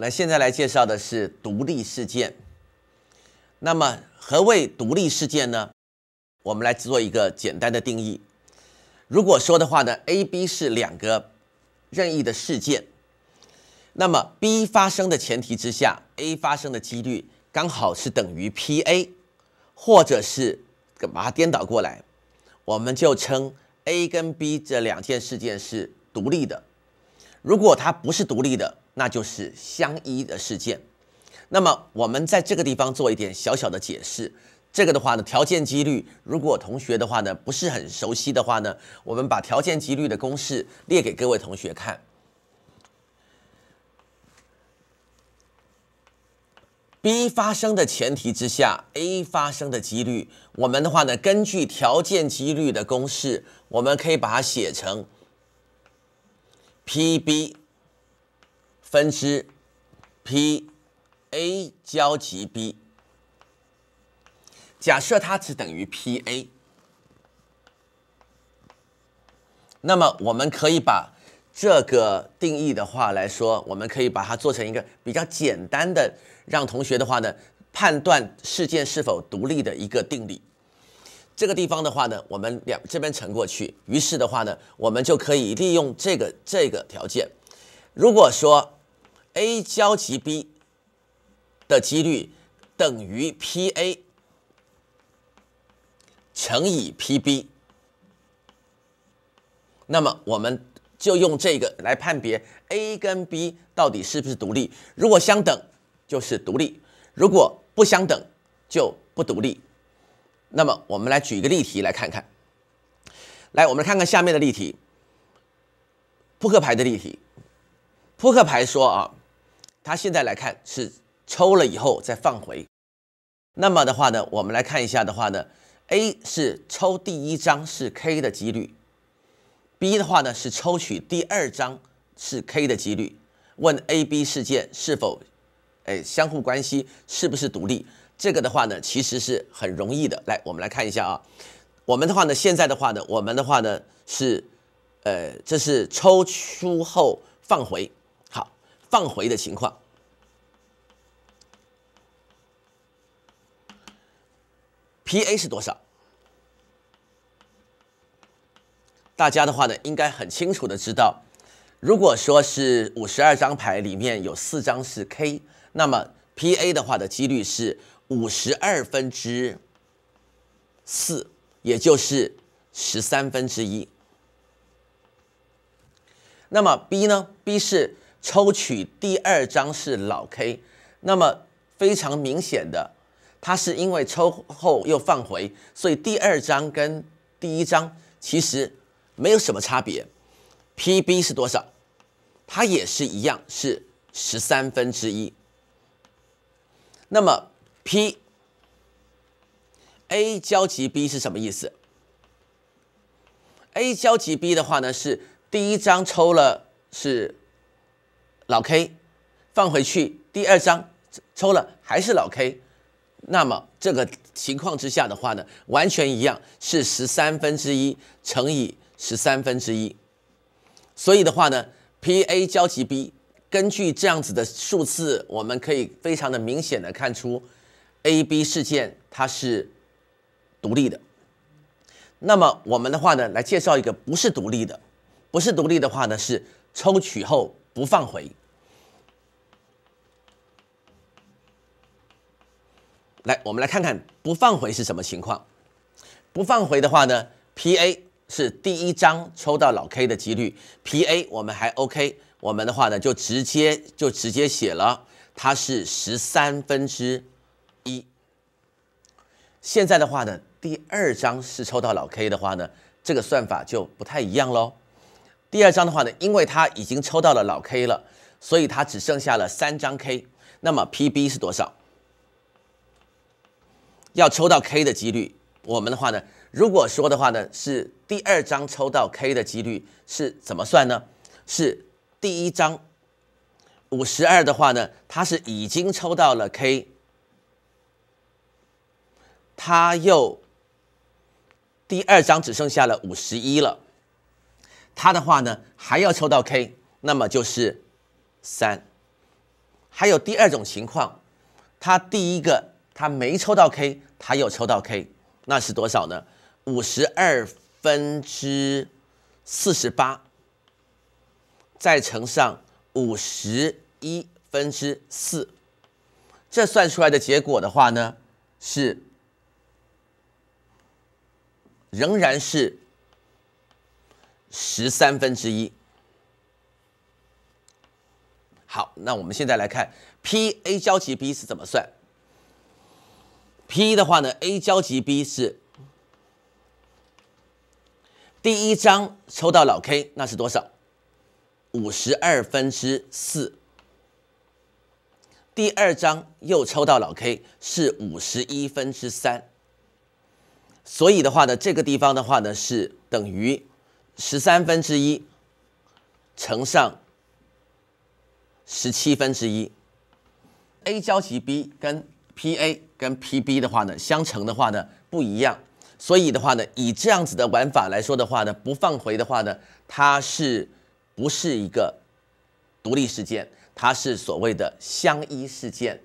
那现在来介绍的是独立事件。那么何谓独立事件呢？我们来做一个简单的定义。如果说的话呢，A、B 是两个任意的事件，那么 B 发生的前提之下，A 发生的几率刚好是等于 P A，或者是把它颠倒过来，我们就称 A 跟 B 这两件事件是独立的。如果它不是独立的，那就是相依的事件。那么我们在这个地方做一点小小的解释。这个的话呢，条件几率，如果同学的话呢不是很熟悉的话呢，我们把条件几率的公式列给各位同学看。B 发生的前提之下，A 发生的几率，我们的话呢，根据条件几率的公式，我们可以把它写成 P B。分支 P A 交集 B，假设它只等于 P A，那么我们可以把这个定义的话来说，我们可以把它做成一个比较简单的，让同学的话呢判断事件是否独立的一个定理。这个地方的话呢，我们两这边乘过去，于是的话呢，我们就可以利用这个这个条件，如果说。A 交集 B 的几率等于 P A 乘以 P B。那么我们就用这个来判别 A 跟 B 到底是不是独立。如果相等就是独立，如果不相等就不独立。那么我们来举一个例题来看看。来，我们看看下面的例题，扑克牌的例题。扑克牌说啊。它现在来看是抽了以后再放回，那么的话呢，我们来看一下的话呢，A 是抽第一张是 K 的几率，B 的话呢是抽取第二张是 K 的几率，问 A、B 事件是否，哎相互关系是不是独立？这个的话呢，其实是很容易的。来，我们来看一下啊，我们的话呢，现在的话呢，我们的话呢是，呃，这是抽出后放回。放回的情况，P A 是多少？大家的话呢，应该很清楚的知道，如果说是五十二张牌里面有四张是 K，那么 P A 的话的几率是五十二分之四，也就是十三分之一。那么 B 呢？B 是。抽取第二张是老 K，那么非常明显的，它是因为抽后又放回，所以第二张跟第一张其实没有什么差别。P(B) 是多少？它也是一样，是十三分之一。那么 P(A 交集 B) 是什么意思？A 交集 B 的话呢，是第一张抽了是。老 K 放回去，第二张抽了还是老 K，那么这个情况之下的话呢，完全一样是十三分之一乘以十三分之一，所以的话呢，P A 交集 B，根据这样子的数字，我们可以非常的明显的看出 A B 事件它是独立的。那么我们的话呢，来介绍一个不是独立的，不是独立的话呢，是抽取后不放回。来，我们来看看不放回是什么情况。不放回的话呢，P A 是第一张抽到老 K 的几率，P A 我们还 OK，我们的话呢就直接就直接写了，它是十三分之一。现在的话呢，第二张是抽到老 K 的话呢，这个算法就不太一样喽。第二张的话呢，因为它已经抽到了老 K 了，所以它只剩下了三张 K，那么 P B 是多少？要抽到 K 的几率，我们的话呢，如果说的话呢，是第二张抽到 K 的几率是怎么算呢？是第一张五十二的话呢，它是已经抽到了 K，它又第二张只剩下了五十一了，它的话呢还要抽到 K，那么就是三。还有第二种情况，它第一个。他没抽到 K，他有抽到 K，那是多少呢？五十二分之四十八，再乘上五十一分之四，这算出来的结果的话呢，是仍然是十三分之一。好，那我们现在来看 P A 交集 B 是怎么算。P 的话呢，A 交集 B 是第一张抽到老 K，那是多少？五十二分之四。第二张又抽到老 K 是五十一分之三。所以的话呢，这个地方的话呢是等于十三分之一乘上十七分之一，A 交集 B 跟。P A 跟 P B 的话呢，相乘的话呢不一样，所以的话呢，以这样子的玩法来说的话呢，不放回的话呢，它是不是一个独立事件？它是所谓的相依事件。